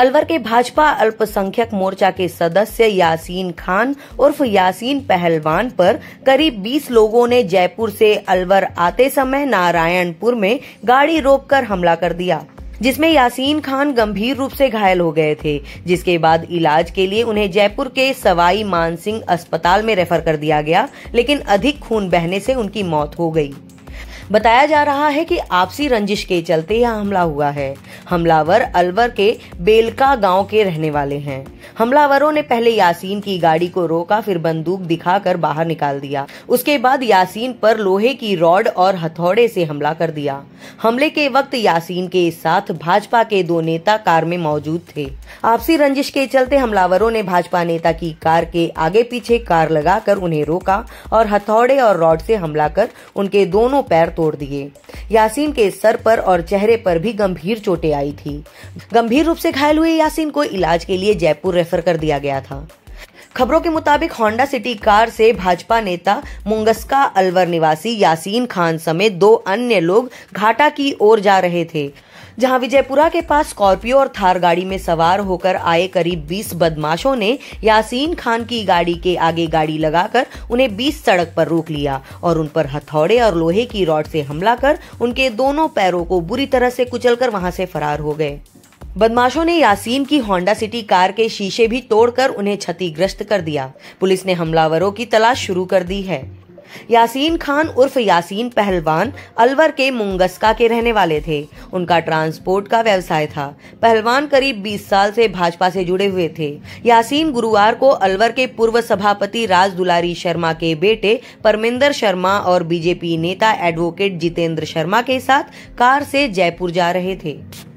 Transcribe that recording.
अलवर के भाजपा अल्पसंख्यक मोर्चा के सदस्य यासीन खान उर्फ यासीन पहलवान पर करीब 20 लोगों ने जयपुर से अलवर आते समय नारायणपुर में गाड़ी रोककर हमला कर दिया जिसमें यासीन खान गंभीर रूप से घायल हो गए थे जिसके बाद इलाज के लिए उन्हें जयपुर के सवाई मानसिंह अस्पताल में रेफर कर दिया गया लेकिन अधिक खून बहने से उनकी मौत हो गई बताया जा रहा है कि आपसी रंजिश के चलते यह हमला हुआ है हमलावर अलवर के बेलका गांव के रहने वाले हैं हमलावरों ने पहले यासीन की गाड़ी को रोका फिर बंदूक दिखाकर बाहर निकाल दिया उसके बाद यासीन पर लोहे की रॉड और हथौड़े से हमला कर दिया हमले के वक्त यासीन के साथ भाजपा के दो नेता कार में मौजूद थे आपसी रंजिश के चलते हमलावरों ने भाजपा नेता की कार के आगे पीछे कार लगाकर उन्हें रोका और हथौड़े और रॉड से हमला कर उनके दोनों पैर तोड़ दिए यासीन के सर पर और चेहरे पर भी गंभीर चोटें आई थी गंभीर रूप से घायल हुए यासीन को इलाज के लिए जयपुर रेफर कर दिया गया था खबरों के मुताबिक होंडा सिटी कार से भाजपा नेता मुंगस्का अलवर निवासी यासीन खान समेत दो अन्य लोग घाटा की ओर जा रहे थे जहां विजयपुरा के पास स्कॉर्पियो और थार गाड़ी में सवार होकर आए करीब 20 बदमाशों ने यासीन खान की गाड़ी के आगे गाड़ी लगाकर उन्हें 20 सड़क पर रोक लिया और उन पर हथौड़े और लोहे की रॉड से हमला कर उनके दोनों पैरों को बुरी तरह से कुचलकर वहां से फरार हो गए बदमाशों ने यासीन की होंडा सिटी कार के शीशे भी तोड़कर उन्हें क्षतिग्रस्त कर दिया पुलिस ने हमलावरों की तलाश शुरू कर दी है यासीन खान उर्फ यासीन पहलवान अलवर के मुंगस्का के रहने वाले थे उनका ट्रांसपोर्ट का व्यवसाय था पहलवान करीब 20 साल से भाजपा से जुड़े हुए थे यासीन गुरुवार को अलवर के पूर्व सभापति राज दुलारी शर्मा के बेटे परमिंदर शर्मा और बीजेपी नेता एडवोकेट जितेंद्र शर्मा के साथ कार से जयपुर जा रहे थे